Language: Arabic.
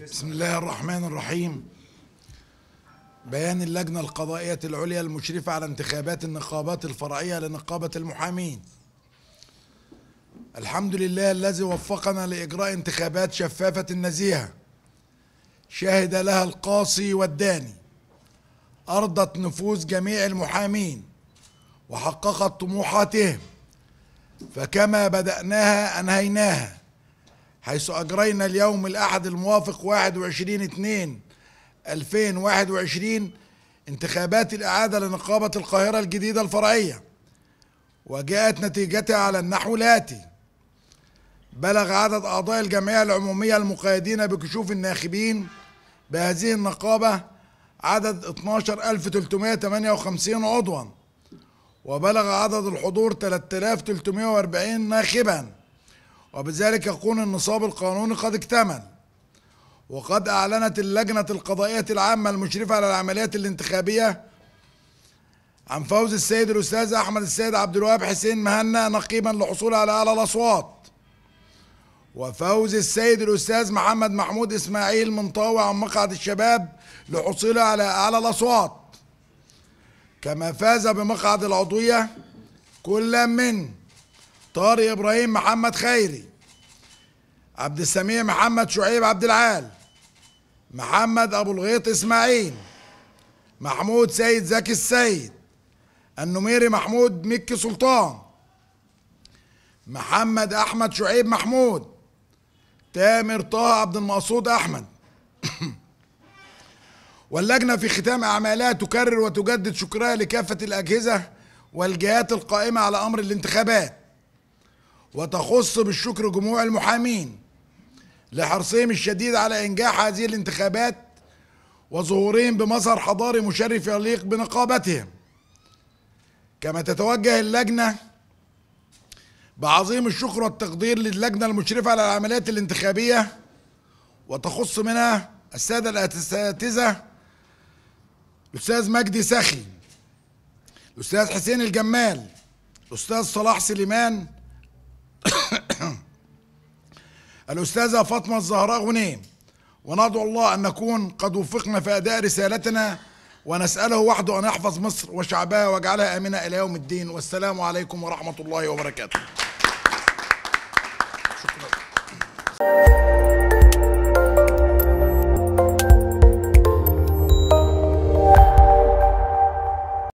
بسم الله الرحمن الرحيم بيان اللجنة القضائية العليا المشرفة على انتخابات النقابات الفرعية لنقابة المحامين الحمد لله الذي وفقنا لإجراء انتخابات شفافة نزيهة شهد لها القاصي والداني أرضت نفوس جميع المحامين وحققت طموحاتهم فكما بدأناها أنهيناها حيث أجرينا اليوم الأحد الموافق 21 2 2021 انتخابات الإعادة لنقابة القاهرة الجديدة الفرعية وجاءت نتيجتها على النحو الآتي بلغ عدد أعضاء الجمعية العمومية المقيدين بكشوف الناخبين بهذه النقابة عدد 12358 عضواً وبلغ عدد الحضور 3340 ناخبا وبذلك يكون النصاب القانوني قد اكتمل وقد أعلنت اللجنة القضائية العامة المشرفة على العمليات الانتخابية عن فوز السيد الأستاذ أحمد السيد عبد الوهاب حسين مهنا نقيبا لحصول على أعلى الأصوات وفوز السيد الأستاذ محمد محمود إسماعيل منطاوي عن مقعد الشباب لحصوله على أعلى الأصوات كما فاز بمقعد العضوية كل من طارق إبراهيم محمد خيري عبد السميع محمد شعيب عبد العال محمد أبو الغيط إسماعيل محمود سيد زكي السيد النميري محمود مكي سلطان محمد أحمد شعيب محمود تامر طه عبد المقصود أحمد واللجنة في ختام أعمالها تكرر وتجدد شكرها لكافة الأجهزة والجهات القائمة على أمر الانتخابات وتخص بالشكر جموع المحامين لحرصهم الشديد على إنجاح هذه الانتخابات وظهورهم بمظهر حضاري مشرف يليق بنقابتهم كما تتوجه اللجنة بعظيم الشكر والتقدير للجنة المشرفة على العمليات الانتخابية وتخص منها السادة الأساتذة الاستاذ مجدي سخي الاستاذ حسين الجمال الاستاذ صلاح سليمان الاستاذه فاطمه الزهراء غنيم وندعو الله ان نكون قد وفقنا في اداء رسالتنا ونساله وحده ان يحفظ مصر وشعبها واجعلها امنه الى يوم الدين والسلام عليكم ورحمه الله وبركاته شكرا